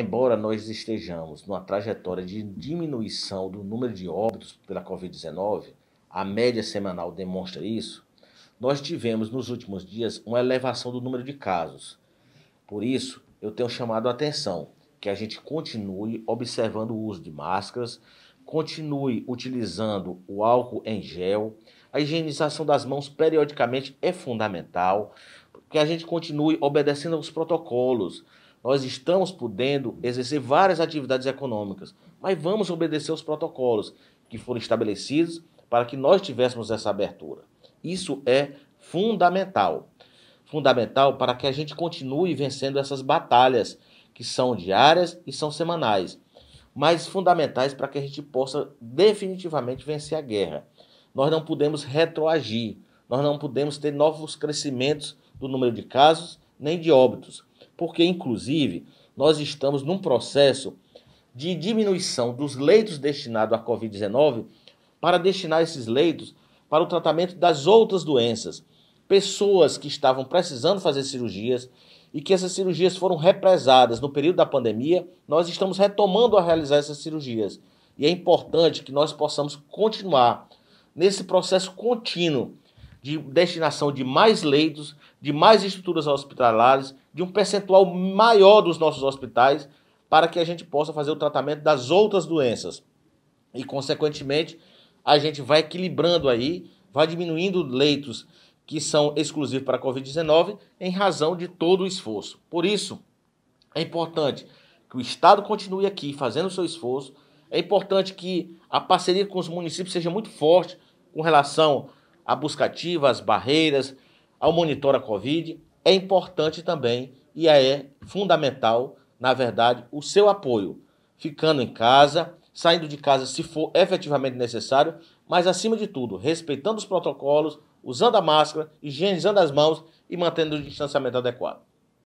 Embora nós estejamos numa trajetória de diminuição do número de óbitos pela Covid-19, a média semanal demonstra isso, nós tivemos nos últimos dias uma elevação do número de casos. Por isso, eu tenho chamado a atenção que a gente continue observando o uso de máscaras, continue utilizando o álcool em gel, a higienização das mãos periodicamente é fundamental, que a gente continue obedecendo aos protocolos. Nós estamos podendo exercer várias atividades econômicas, mas vamos obedecer os protocolos que foram estabelecidos para que nós tivéssemos essa abertura. Isso é fundamental. Fundamental para que a gente continue vencendo essas batalhas que são diárias e são semanais, mas fundamentais para que a gente possa definitivamente vencer a guerra. Nós não podemos retroagir, nós não podemos ter novos crescimentos do número de casos nem de óbitos porque inclusive nós estamos num processo de diminuição dos leitos destinados à Covid-19 para destinar esses leitos para o tratamento das outras doenças. Pessoas que estavam precisando fazer cirurgias e que essas cirurgias foram represadas no período da pandemia, nós estamos retomando a realizar essas cirurgias. E é importante que nós possamos continuar nesse processo contínuo de destinação de mais leitos, de mais estruturas hospitalares, de um percentual maior dos nossos hospitais, para que a gente possa fazer o tratamento das outras doenças. E, consequentemente, a gente vai equilibrando aí, vai diminuindo leitos que são exclusivos para a Covid-19 em razão de todo o esforço. Por isso, é importante que o Estado continue aqui fazendo o seu esforço, é importante que a parceria com os municípios seja muito forte com relação a buscativa, as barreiras, ao monitora Covid, é importante também e é fundamental, na verdade, o seu apoio, ficando em casa, saindo de casa se for efetivamente necessário, mas acima de tudo, respeitando os protocolos, usando a máscara, higienizando as mãos e mantendo o distanciamento adequado.